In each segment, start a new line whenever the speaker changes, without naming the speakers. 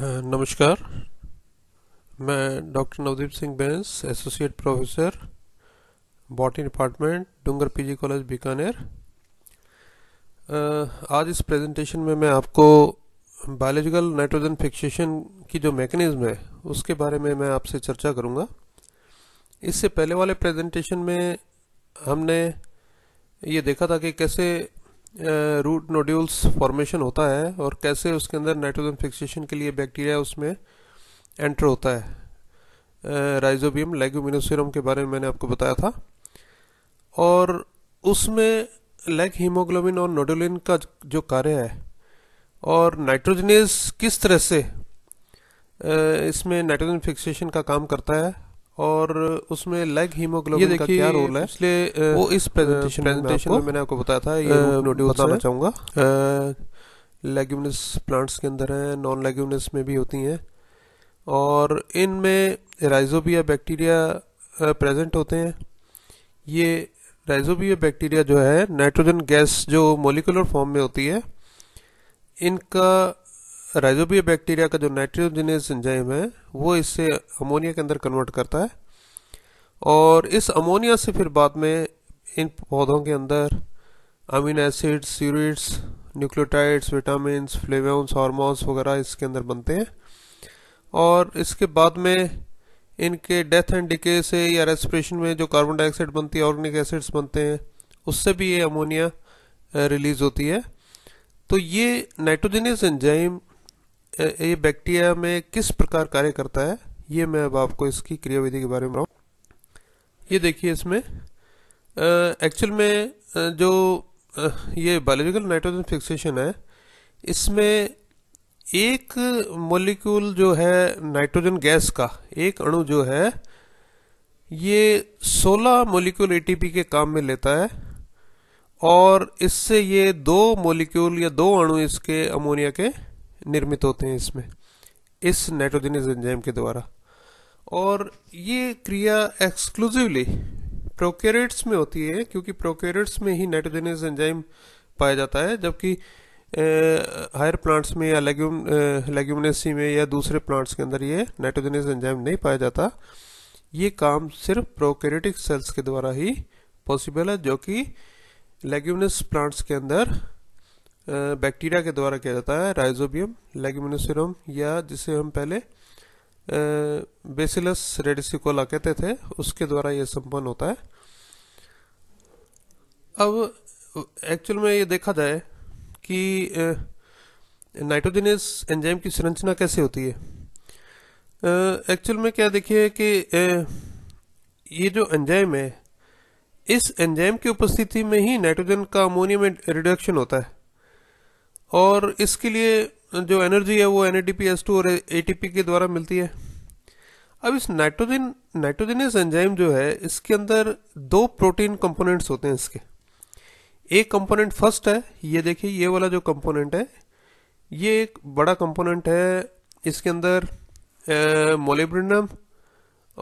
नमस्कार मैं doctor Navdeep Singh Bains associate professor botany department Dungar P G college Bikaner आज इस प्रेजेंटेशन में मैं आपको बायोलॉजिकल नाइट्रोजन फिक्सेशन की जो मैकेनिज्म है उसके बारे में मैं आपसे चर्चा करूंगा इससे पहले वाले प्रेजेंटेशन में हमने ये देखा था कि कैसे रूट नोड्यूल्स फॉर्मेशन होता है और कैसे उसके अंदर नाइट्रोजन फिक्सेशन के लिए बैक्टीरिया उसमें एंटर होता है राइजोबियम लेगोमिनोसिरम के बारे में मैंने आपको बताया था और उसमें लेग हीमोग्लोबिन और नोडोलिन का जो कार्य है और नाइट्रोजनेस किस तरह से इसमें नाइट्रोजन फिक्सेशन का काम करता है और उसमें लेग हीमोग्लोबिन का क्या रोल है इसलिए वो इस प्रेजेंटेशन प्रेजेंटेशन में, में मैंने आपको बताया था ये नोटिस बताना चाहूंगा लेग्यूमिनस प्लांट्स के अंदर है नॉन लेग्यूमिनस में भी होती हैं और इनमें राइजोबिया बैक्टीरिया प्रेजेंट होते हैं ये राइजोबिया बैक्टीरिया जो है नाइट्रोजन गैस जो मोलिकुलर फॉर्म में होती है इनका राइजोबिया बैक्टीरिया का जो नाइट्रोजनियस एंजाइम है वो इससे अमोनिया के अंदर कन्वर्ट करता है और इस अमोनिया से फिर बाद में इन पौधों के अंदर amino acids steroids nucleotides vitamin flavones hormones वगैरह इसके अंदर बनते हैं और इसके बाद में इनके डेथ एंड डिके से या रेस्परेशन में जो कार्बन डाइऑक्साइड बनती है ऑर्गेनिक एसिड्स बनते हैं उससे भी ये अमोनिया रिलीज होती है तो ये नाइट्रोजनियस एंजाइम ये बैक्टीरिया में किस प्रकार कार्य करता है ये मैं अब आपको इसकी क्रियाविधि के बारे में बताऊँ ये देखिए इसमें एक्चुअल में जो ये बायोलॉजिकल नाइट्रोजन फिक्सेशन है इसमें एक मॉलिक्यूल जो है नाइट्रोजन गैस का एक अणु जो है ये 16 मॉलिक्यूल एटीपी के काम में लेता है और इससे ये दो मॉलिक्यूल या दो अणु इसके अमोनिया के निर्मित होते हैं इसमें इस नाइट्रोजनस एंजाइम के द्वारा और ये क्रिया एक्सक्लूसिवली प्रोकेरेट्स में होती है क्योंकि प्रोकेरेट्स में ही नाइट्रोजनस एंजाइम पाया जाता है जबकि हायर प्लांट्स में या लेग्यूम लेग्यूमनेसी में या दूसरे प्लांट्स के अंदर ये नाइट्रोजनस एंजाइम नहीं पाया जाता ये काम सिर्फ प्रोकेरेटिक सेल्स के द्वारा ही पॉसिबल है जो कि लेग्यूमनस प्लांट्स के अंदर बैक्टीरिया के द्वारा किया जाता है राइजोबियम लेगमिनोसिरम या जिसे हम पहले बेसिलस रेडिसिकोला कहते थे उसके द्वारा यह संपन्न होता है अब एक्चुअल में ये देखा जाए कि नाइट्रोजनस एंजाइम की संरचना कैसे होती है एक्चुअल में क्या देखिए कि ये जो एंजाइम है इस एंजाइम की उपस्थिति में ही नाइट्रोजन का अमोनियम में रिडक्शन होता है और इसके लिए जो एनर्जी है वो एन और ए के द्वारा मिलती है अब इस नाइट्रोजन नाइट्रोजनस एंजाइम जो है इसके अंदर दो प्रोटीन कंपोनेंट्स होते हैं इसके एक कंपोनेंट फर्स्ट है ये देखिए ये वाला जो कंपोनेंट है ये एक बड़ा कंपोनेंट है इसके अंदर मोलिब्रिनम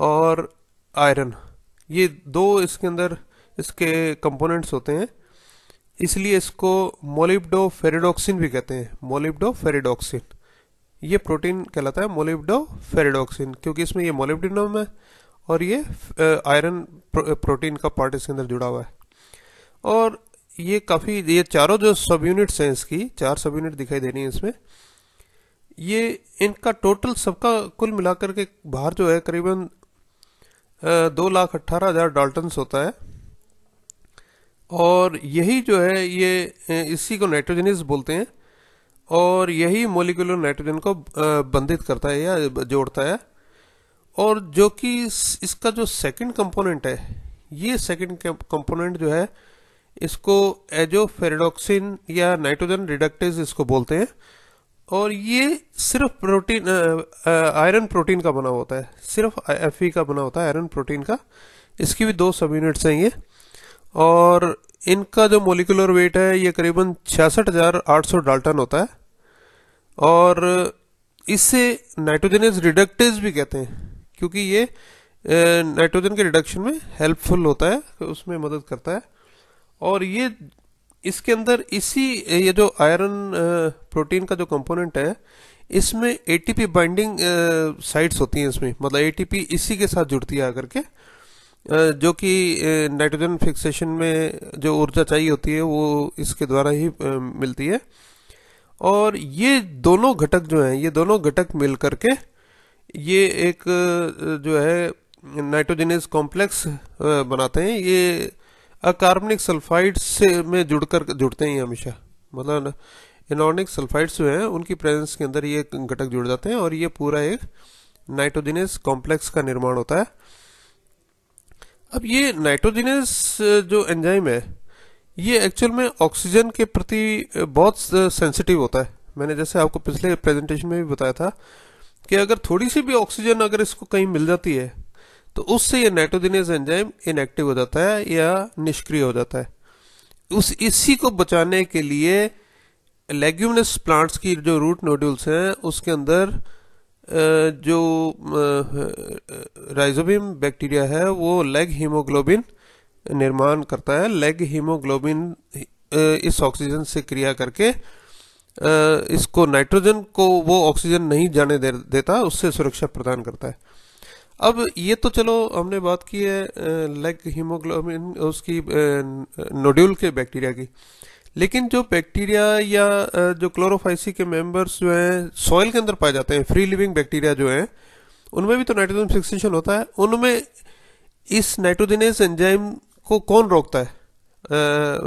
और आयरन ये दो इसके अंदर इसके कंपोनेंट्स होते हैं इसलिए इसको मोलिब्डो फेरेडोक्सिन भी कहते हैं मोलिब्डो फेरेडोक्सिन ये प्रोटीन कहलाता है मोलिब्डो फेरेडोक्सिन क्योंकि इसमें ये मोलिब्डिनम है और ये आयरन प्रोटीन का पार्ट इसके अंदर जुड़ा हुआ है और ये काफ़ी ये चारों जो सब यूनिट्स हैं इसकी चार सब यूनिट दिखाई दे रही है इसमें ये इनका टोटल सबका कुल मिलाकर के बाहर जो है करीबन दो लाख अट्ठारह हज़ार डाल्टन्स होता है और यही जो है ये इसी को नाइट्रोजनिस बोलते हैं और यही मोलिकुलर नाइट्रोजन को बंधित करता है या जोड़ता है और जो कि इसका जो सेकंड कंपोनेंट है ये सेकंड कंपोनेंट जो है इसको एजोफेरेडोक्सिन या नाइट्रोजन रिडक्टेज इसको बोलते हैं और ये सिर्फ प्रोटीन आयरन प्रोटीन का बना होता है सिर्फ एफ का बना होता है आयरन प्रोटीन का इसकी भी दो सब यूनिट्स हैं ये और इनका जो मोलिकुलर वेट है ये करीबन छियासठ हजार आठ सौ डाल्टन होता है और इससे नाइट्रोजनस रिडक्टेज भी कहते हैं क्योंकि ये नाइट्रोजन के रिडक्शन में हेल्पफुल होता है उसमें मदद करता है और ये इसके अंदर इसी ये जो आयरन प्रोटीन का जो कंपोनेंट है इसमें एटीपी बाइंडिंग साइट्स होती हैं इसमें मतलब एटीपी इसी के साथ जुड़ती है आकर के जो कि नाइट्रोजन फिक्सेशन में जो ऊर्जा चाहिए होती है वो इसके द्वारा ही मिलती है और ये दोनों घटक जो हैं ये दोनों घटक मिल करके ये एक जो है नाइट्रोजनस कॉम्प्लेक्स बनाते हैं ये अकार्बनिक सल्फाइड से में जुड़ कर जुड़ते हैं हमेशा मतलब इनॉर्निक सल्फाइड्स जो हैं उनकी प्रेजेंस के अंदर ये घटक जुड़ जाते हैं और ये पूरा एक नाइट्रोजनस कॉम्प्लेक्स का निर्माण होता है अब ये नाइट्रोजिनस जो एंजाइम है ये एक्चुअल में ऑक्सीजन के प्रति बहुत सेंसिटिव होता है मैंने जैसे आपको पिछले प्रेजेंटेशन में भी बताया था कि अगर थोड़ी सी भी ऑक्सीजन अगर इसको कहीं मिल जाती है तो उससे ये नाइट्रोजिनस एंजाइम इनएक्टिव हो जाता है या निष्क्रिय हो जाता है उस इसी को बचाने के लिए लेग्यूमिनस प्लांट्स की जो रूट नोड्यूल्स हैं उसके अंदर जो राइजोबियम बैक्टीरिया है वो लेग हीमोग्लोबिन निर्माण करता है लेग हीमोग्लोबिन इस ऑक्सीजन से क्रिया करके इसको नाइट्रोजन को वो ऑक्सीजन नहीं जाने दे, देता उससे सुरक्षा प्रदान करता है अब ये तो चलो हमने बात की है लेग हीमोग्लोबिन उसकी नोड्यूल के बैक्टीरिया की लेकिन जो बैक्टीरिया या जो क्लोरोफाइसी के मेंबर्स जो हैं सॉइल के अंदर पाए जाते हैं फ्री लिविंग बैक्टीरिया जो हैं उनमें भी तो नाइट्रोजन फिक्सेशन होता है उनमें इस नाइट्रोजनेस एंजाइम को कौन रोकता है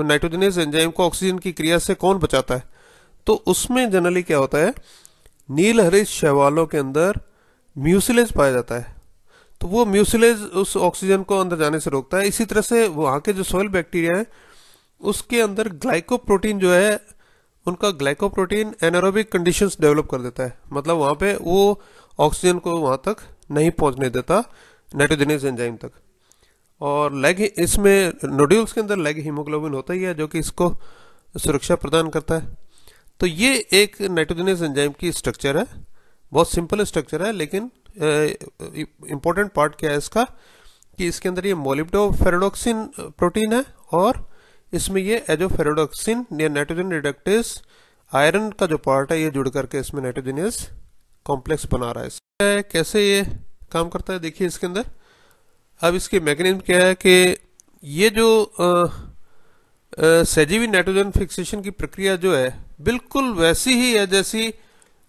नाइट्रोजनेस एंजाइम को ऑक्सीजन की क्रिया से कौन बचाता है तो उसमें जनरली क्या होता है नील हरित शैवालों के अंदर म्यूसिलेज पाया जाता है तो वो म्यूसिलेज उस ऑक्सीजन को अंदर जाने से रोकता है इसी तरह से वहाँ के जो सॉइल बैक्टीरिया है उसके अंदर ग्लाइकोप्रोटीन जो है उनका ग्लाइकोप्रोटीन एनारोबिक कंडीशंस डेवलप कर देता है मतलब वहाँ पे वो ऑक्सीजन को वहाँ तक नहीं पहुँचने देता नाइट्रोजनस एंजाइम तक और लेग इसमें नोड्यूल्स के अंदर लेग हीमोग्लोबिन होता ही है जो कि इसको सुरक्षा प्रदान करता है तो ये एक नाइट्रोजनस एंजाइम की स्ट्रक्चर है बहुत सिंपल स्ट्रक्चर है लेकिन इंपॉर्टेंट पार्ट क्या है इसका कि इसके अंदर ये मोलिप्टो फेरोडोक्सिन प्रोटीन है और इसमें ये एजोफेरोडोक्सिन या नाइट्रोजन रिडक्टिस आयरन का जो पार्ट है ये जुड़ करके इसमें नाइट्रोजनियस कॉम्प्लेक्स बना रहा है कैसे ये काम करता है देखिए इसके अंदर अब इसके मैकेनिज्म क्या है कि ये जो सजीवी नाइट्रोजन फिक्सेशन की प्रक्रिया जो है बिल्कुल वैसी ही है जैसी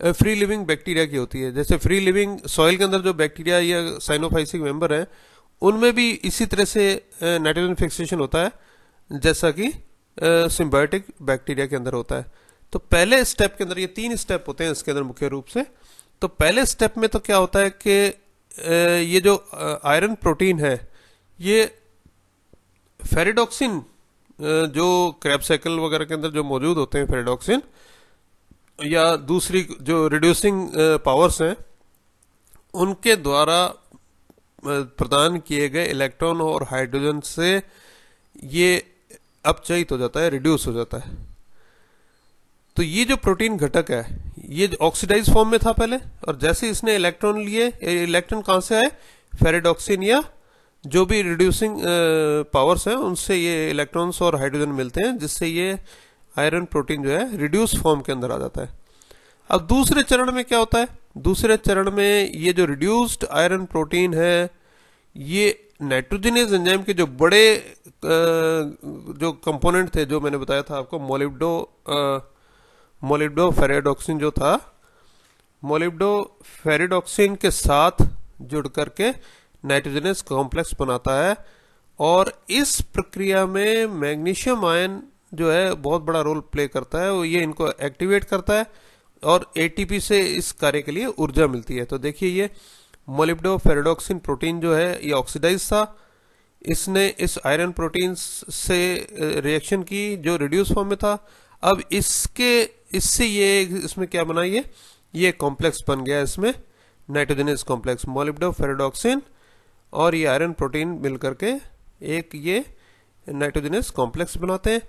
फ्री लिविंग बैक्टीरिया की होती है जैसे फ्री लिविंग सॉइल के अंदर जो बैक्टीरिया या साइनोफाइसिक मेंबर हैं उनमें भी इसी तरह से नाइट्रोजन फिक्सेशन होता है जैसा कि सिम्बायोटिक बैक्टीरिया के अंदर होता है तो पहले स्टेप के अंदर ये तीन स्टेप होते हैं इसके अंदर मुख्य रूप से तो पहले स्टेप में तो क्या होता है कि ये जो आयरन प्रोटीन है ये फेरिडोक्सिन जो क्रैपसाइकिल वगैरह के अंदर जो मौजूद होते हैं फेरिडोक्सिन या दूसरी जो रिड्यूसिंग पावर्स हैं उनके द्वारा प्रदान किए गए इलेक्ट्रॉन और हाइड्रोजन से ये अपचयित हो जाता है रिड्यूस हो जाता है तो ये जो प्रोटीन घटक है ये ऑक्सीडाइज फॉर्म में था पहले और जैसे इसने इलेक्ट्रॉन लिए इलेक्ट्रॉन कहां से आए फेरेडॉक्सिन या जो भी रिड्यूसिंग पावर्स हैं उनसे ये इलेक्ट्रॉन्स और हाइड्रोजन मिलते हैं जिससे ये आयरन प्रोटीन जो है रिड्यूस फॉर्म के अंदर आ जाता है अब दूसरे चरण में क्या होता है दूसरे चरण में ये जो रिड्यूस्ड आयरन प्रोटीन है ये नाइट्रोजीनियस एंजाइम के जो बड़े जो कंपोनेंट थे जो मैंने बताया था आपको मोलिब्डो मोलिब्डो फेरेडोक्सिन जो था मोलिब्डो फेरेडोक्सिन के साथ जुड़ करके नाइट्रोजनस कॉम्प्लेक्स बनाता है और इस प्रक्रिया में मैग्नीशियम आयन जो है बहुत बड़ा रोल प्ले करता है और ये इनको एक्टिवेट करता है और एटीपी से इस कार्य के लिए ऊर्जा मिलती है तो देखिए ये मोलिब्डो फेरेडोक्सिन प्रोटीन जो है ये ऑक्सीडाइज था इसने इस आयरन प्रोटीन से रिएक्शन की जो रिड्यूस फॉर्म में था अब इसके इससे ये इसमें क्या बना ये ये कॉम्प्लेक्स बन गया इसमें नाइट्रोजनस कॉम्प्लेक्स मोलिब्डो फेरेडोक्सिन और ये आयरन प्रोटीन मिल करके एक ये नाइट्रोजनस कॉम्प्लेक्स बनाते हैं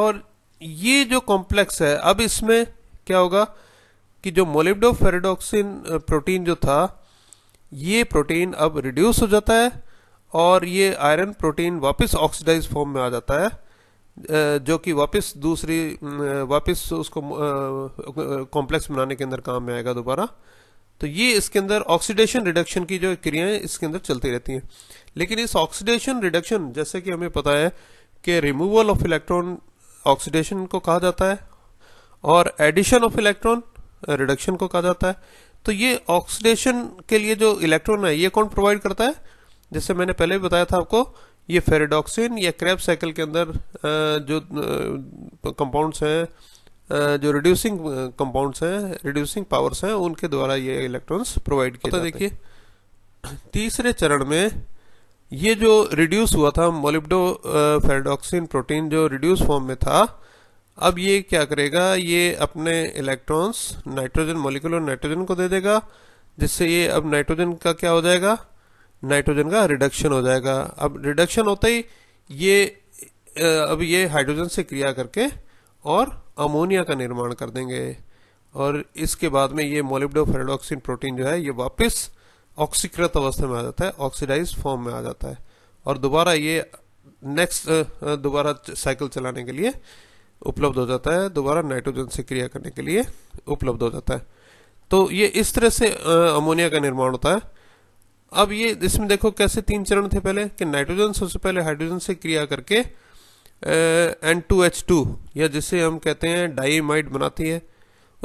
और ये जो कॉम्प्लेक्स है अब इसमें क्या होगा कि जो मोलिब्डो फेरेडोक्सिन प्रोटीन जो था ये प्रोटीन अब रिड्यूस हो जाता है और ये आयरन प्रोटीन वापस ऑक्सीडाइज फॉर्म में आ जाता है जो कि वापस दूसरी वापस उसको कॉम्प्लेक्स बनाने के अंदर काम में आएगा दोबारा तो ये इसके अंदर ऑक्सीडेशन रिडक्शन की जो क्रियाएं इसके अंदर चलती रहती हैं लेकिन इस ऑक्सीडेशन रिडक्शन जैसे कि हमें पता है कि रिमूवल ऑफ इलेक्ट्रॉन ऑक्सीडेशन को कहा जाता है और एडिशन ऑफ इलेक्ट्रॉन रिडक्शन को कहा जाता है तो ये ऑक्सीडेशन के लिए जो इलेक्ट्रॉन है ये कौन प्रोवाइड करता है जैसे मैंने पहले भी बताया था आपको ये फेरेडॉक्सिन या क्रैप साइकिल के अंदर जो कंपाउंड्स हैं जो रिड्यूसिंग कंपाउंड्स हैं रिड्यूसिंग पावर्स हैं उनके द्वारा ये इलेक्ट्रॉन्स प्रोवाइड किया जाता देखिए तीसरे चरण में ये जो रिड्यूस हुआ था मोलिब्डो फेरेडॉक्सिन प्रोटीन जो रिड्यूस फॉर्म में था अब ये क्या करेगा ये अपने इलेक्ट्रॉन्स नाइट्रोजन मोलिकुल और नाइट्रोजन को दे देगा जिससे ये अब नाइट्रोजन का क्या हो जाएगा नाइट्रोजन का रिडक्शन हो जाएगा अब रिडक्शन होता ही ये अब ये हाइड्रोजन से क्रिया करके और अमोनिया का निर्माण कर देंगे और इसके बाद में ये फेरेडोक्सिन प्रोटीन जो है ये वापस ऑक्सीकृत अवस्था में आ जाता है ऑक्सीडाइज फॉर्म में आ जाता है और दोबारा ये नेक्स्ट दोबारा साइकिल चलाने के लिए उपलब्ध हो जाता है दोबारा नाइट्रोजन से क्रिया करने के लिए उपलब्ध हो जाता है तो ये इस तरह से अमोनिया का निर्माण होता है अब ये इसमें देखो कैसे तीन चरण थे पहले कि नाइट्रोजन सबसे पहले हाइड्रोजन से क्रिया करके एन टू एच टू या जिसे हम कहते हैं डाईमाइड बनाती है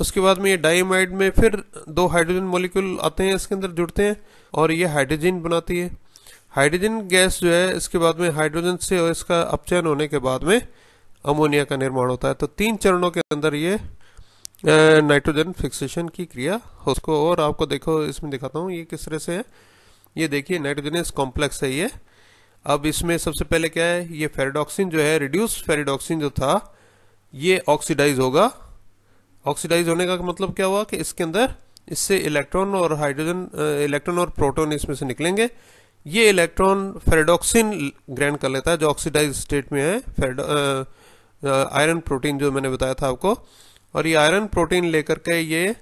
उसके बाद में ये डाईमाइड में फिर दो हाइड्रोजन मॉलिक्यूल आते हैं इसके अंदर जुड़ते हैं और ये हाइड्रोजन बनाती है हाइड्रोजन गैस जो है इसके बाद में हाइड्रोजन से और इसका अपचयन होने के बाद में अमोनिया का निर्माण होता है तो तीन चरणों के अंदर ये नाइट्रोजन फिक्सेशन की क्रिया उसको और आपको देखो इसमें दिखाता हूँ ये किस तरह से है ये देखिए नाइट्रोजनस कॉम्प्लेक्स है ये अब इसमें सबसे पहले क्या है ये फेरिडॉक्सिन जो है रिड्यूस फेरिडॉक्सिन जो था ये ऑक्सीडाइज होगा ऑक्सीडाइज होने का मतलब क्या हुआ कि इसके अंदर इससे इलेक्ट्रॉन और हाइड्रोजन इलेक्ट्रॉन और प्रोटोन इसमें से निकलेंगे ये इलेक्ट्रॉन फेरेडॉक्सिन ग्रहण कर लेता है जो ऑक्सीडाइज स्टेट में है आयरन प्रोटीन जो मैंने बताया था आपको और ये आयरन प्रोटीन लेकर के ये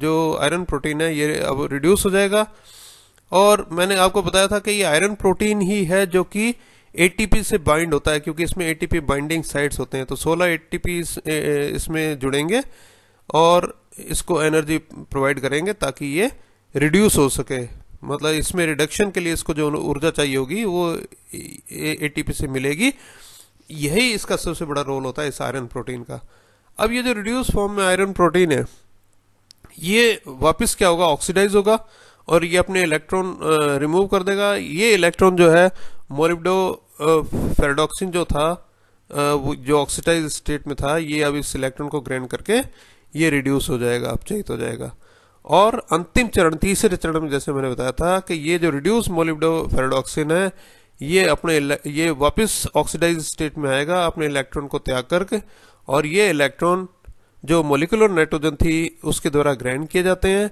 जो आयरन प्रोटीन है ये अब रिड्यूस हो जाएगा और मैंने आपको बताया था कि ये आयरन प्रोटीन ही है जो कि एटीपी से बाइंड होता है क्योंकि इसमें एटीपी बाइंडिंग साइट्स होते हैं तो 16 एटीपी इसमें जुड़ेंगे और इसको एनर्जी प्रोवाइड करेंगे ताकि ये रिड्यूस हो सके मतलब इसमें रिडक्शन के लिए इसको जो ऊर्जा चाहिए होगी वो एटीपी से मिलेगी यही इसका सबसे बड़ा रोल होता है इस आयरन प्रोटीन का अब ये जो रिड्यूस फॉर्म में आयरन प्रोटीन है ये वापस क्या होगा ऑक्सीडाइज होगा और ये अपने इलेक्ट्रॉन रिमूव कर देगा ये इलेक्ट्रॉन जो है मोरिबडो फेरडोक्सिन जो था वो जो ऑक्सीडाइज स्टेट में था ये अब इस इलेक्ट्रॉन को ग्रैंड करके ये रिड्यूस हो जाएगा अपचयित हो जाएगा और अंतिम चरण तीसरे चरण में जैसे मैंने बताया था कि ये जो रिड्यूस मोलिबडो फेरडॉक्सिन है ये अपने ये वापस ऑक्सीडाइज स्टेट में आएगा अपने इलेक्ट्रॉन को त्याग करके और ये इलेक्ट्रॉन जो मोलिकुलर नाइट्रोजन थी उसके द्वारा ग्रहण किए जाते हैं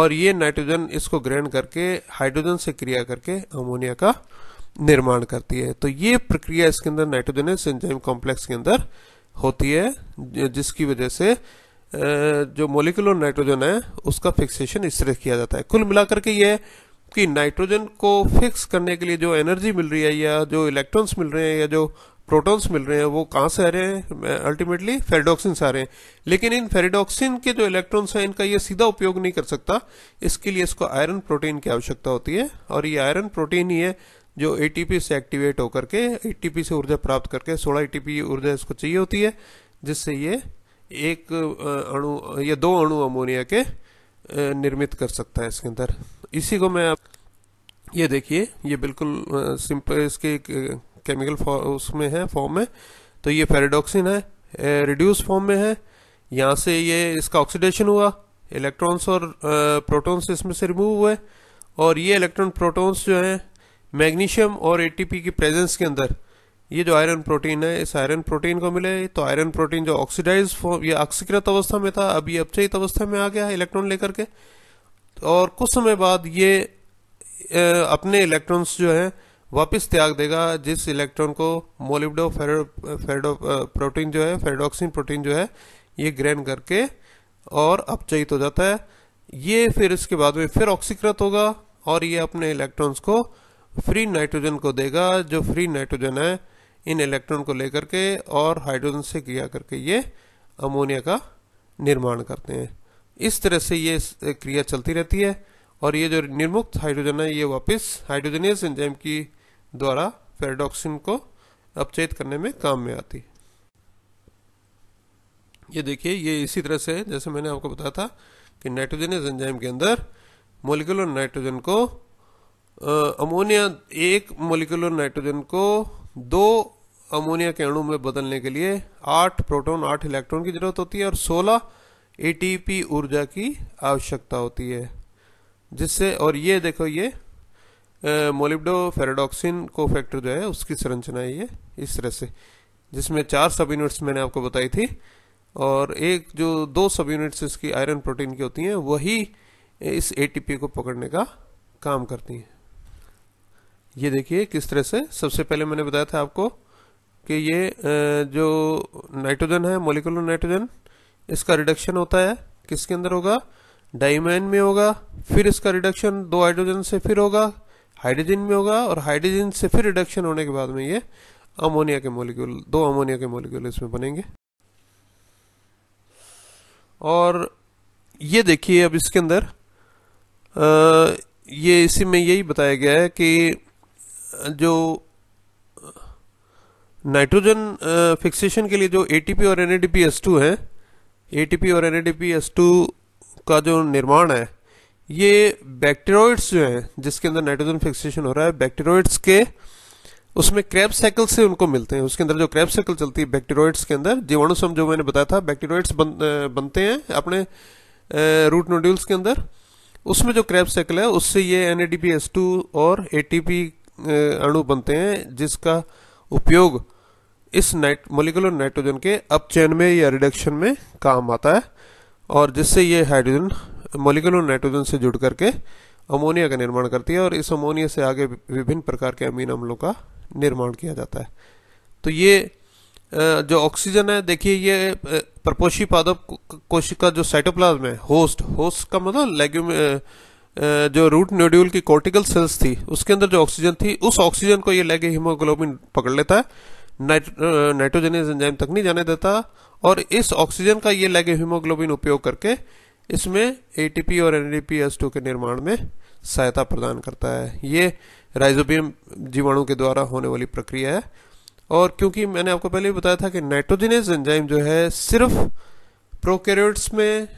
और ये नाइट्रोजन इसको ग्रहण करके हाइड्रोजन से क्रिया करके अमोनिया का निर्माण करती है तो ये प्रक्रिया इसके अंदर नाइट्रोजन एंजाइम कॉम्प्लेक्स के अंदर होती है जिसकी वजह से जो मोलिकुलर नाइट्रोजन है उसका फिक्सेशन इस तरह किया जाता है कुल मिलाकर के ये कि नाइट्रोजन को फिक्स करने के लिए जो एनर्जी मिल रही है या जो इलेक्ट्रॉन्स मिल रहे हैं या जो प्रोटॉन्स मिल रहे हैं वो कहाँ से आ रहे हैं अल्टीमेटली फेरिडोक्सिन आ रहे हैं लेकिन इन फेरेडोक्सिन के जो इलेक्ट्रॉन्स हैं इनका ये सीधा उपयोग नहीं कर सकता इसके लिए इसको आयरन प्रोटीन की आवश्यकता होती है और ये आयरन प्रोटीन ही है जो ए से एक्टिवेट होकर के ए से ऊर्जा प्राप्त करके सोलह ए ऊर्जा इसको चाहिए होती है जिससे ये एक अणु या दो अणु अमोनिया के निर्मित कर सकता है इसके अंदर इसी को मैं आप ये देखिए ये बिल्कुल सिंपल इसके केमिकल उसमें है फॉर्म में तो ये फेरेडोक्सिन है रिड्यूस फॉर्म में है यहाँ से ये इसका ऑक्सीडेशन हुआ इलेक्ट्रॉन्स और प्रोटॉन्स इसमें से रिमूव हुए और ये इलेक्ट्रॉन प्रोटॉन्स जो हैं मैग्नीशियम और एटीपी की प्रेजेंस के अंदर ये जो आयरन प्रोटीन है इस आयरन प्रोटीन को मिले तो आयरन प्रोटीन जो ऑक्सीडाइज फॉर्म ये अक्सीकृत अवस्था में था अब ये अपचयित अवस्था में आ गया है इलेक्ट्रॉन लेकर के और कुछ समय बाद ये अपने इलेक्ट्रॉन्स जो हैं वापस त्याग देगा जिस इलेक्ट्रॉन को मोलिबडो फेरडो प्रोटीन जो है फेरडोक्सिन प्रोटीन जो है ये ग्रहण करके और अपचयित हो जाता है ये फिर इसके बाद में फिर ऑक्सीकृत होगा और ये अपने इलेक्ट्रॉन्स को फ्री नाइट्रोजन को देगा जो फ्री नाइट्रोजन है इन इलेक्ट्रॉन को लेकर के और हाइड्रोजन से क्रिया करके ये अमोनिया का निर्माण करते हैं इस तरह से ये क्रिया चलती रहती है और ये जो निर्मुक्त हाइड्रोजन है ये वापस हाइड्रोजनियस एंजाइम की द्वारा फेरेडोक्सिन को अपचेत करने में काम में आती है ये देखिए ये इसी तरह से जैसे मैंने आपको बताया था कि नाइट्रोजनेस एंजाइम के अंदर मोलिकुलर नाइट्रोजन को अमोनिया एक मोलिकुलर नाइट्रोजन को दो अमोनिया के अणु में बदलने के लिए आठ प्रोटॉन आठ इलेक्ट्रॉन की जरूरत होती है और सोलह एटीपी ऊर्जा की आवश्यकता होती है जिससे और ये देखो ये मोलिब्डो फेराडोक्सिन को फैक्टर जो है उसकी संरचना है ये इस तरह से जिसमें चार सब यूनिट्स मैंने आपको बताई थी और एक जो दो सब यूनिट्स इसकी आयरन प्रोटीन की होती हैं वही इस एटीपी को पकड़ने का काम करती हैं ये देखिए किस तरह से सबसे पहले मैंने बताया था आपको कि ये जो नाइट्रोजन है मोलिकुलर नाइट्रोजन इसका रिडक्शन होता है किसके अंदर होगा डाइमैन में होगा फिर इसका रिडक्शन दो हाइड्रोजन से फिर होगा हाइड्रोजन में होगा और हाइड्रोजन से फिर रिडक्शन होने के बाद में ये अमोनिया के मोलिक्यूल दो अमोनिया के मोलिक्यूल इसमें बनेंगे और ये देखिए अब इसके अंदर ये इसी में यही बताया गया है कि जो नाइट्रोजन फिक्सेशन के लिए जो एटीपी और एनएडीपीएस2 है एटीपी और एनएडीपी टू का जो निर्माण है ये बैक्टेरॉइड्स जो हैं जिसके अंदर नाइट्रोजन फिक्सेशन हो रहा है बैक्टेरॉइड्स के उसमें क्रैप साइकिल से उनको मिलते हैं उसके अंदर जो क्रैप साइकिल चलती है बैक्टेरॉइड्स के अंदर सम जो मैंने बताया था बैक्टेरॉइड्स बन, बनते हैं अपने रूट नोड्यूल्स के अंदर उसमें जो क्रैप साइकिल है उससे ये एन और ए अणु बनते हैं जिसका उपयोग इस नाइट मोलिकुलर नाइट्रोजन के अपचैन में या रिडक्शन में काम आता है और जिससे ये हाइड्रोजन मोलिकुलर नाइट्रोजन से जुड़ करके अमोनिया का निर्माण करती है और इस अमोनिया से आगे विभिन्न प्रकार के अमीन अम्लों का निर्माण किया जाता है तो ये जो ऑक्सीजन है देखिए ये प्रपोशी पादप कोशिका जो साइटोप्लाज्म है होस्ट होस्ट का मतलब लेग्यूम जो रूट नोड्यूल की कोर्टिकल सेल्स थी उसके अंदर जो ऑक्सीजन थी उस ऑक्सीजन को ये लेके हीमोग्लोबिन पकड़ लेता है नाइट्रोजेनियस एंजाइम तक नहीं जाने देता और इस ऑक्सीजन का ये लेगे हीमोग्लोबिन उपयोग करके इसमें एटीपी और एनडीपीएस2 के निर्माण में सहायता प्रदान करता है ये राइजोबियम जीवाणु के द्वारा होने वाली प्रक्रिया है और क्योंकि मैंने आपको पहले भी बताया था कि नाइट्रोजेनियस एंजाइम जो है सिर्फ प्रोकैरियोट्स में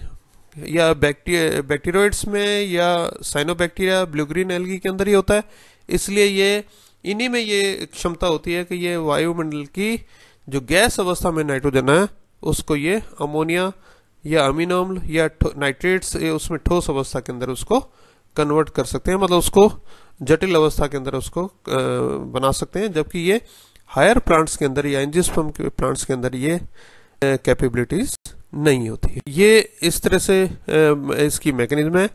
या बैक्टीरिया बैक्टीरियोइड्स में या साइनोबैक्टीरिया ब्लूग्रीन एलगी के अंदर ही होता है इसलिए ये इन्हीं में ये क्षमता होती है कि ये वायुमंडल की जो गैस अवस्था में नाइट्रोजन है उसको ये अमोनिया या अमीनो अम्ल या नाइट्रेट्स उसमें ठोस अवस्था के अंदर उसको कन्वर्ट कर सकते हैं मतलब उसको जटिल अवस्था के अंदर उसको आ, बना सकते हैं जबकि ये हायर प्लांट्स के अंदर या एंजिस्पम के प्लांट्स के अंदर ये कैपेबिलिटीज नहीं होती है ये इस तरह से आ, इसकी मैकेनिज्म है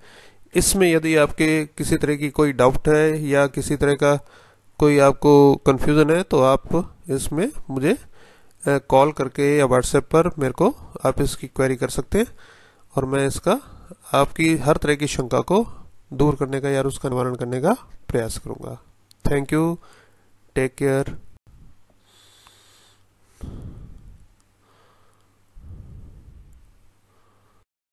इसमें यदि आपके किसी तरह की कोई डाउट है या किसी तरह का कोई आपको कन्फ्यूज़न है तो आप इसमें मुझे कॉल करके या व्हाट्सएप पर मेरे को आप इसकी क्वेरी कर सकते हैं और मैं इसका आपकी हर तरह की शंका को दूर करने का या उसका निवारण करने का प्रयास करूँगा थैंक यू टेक केयर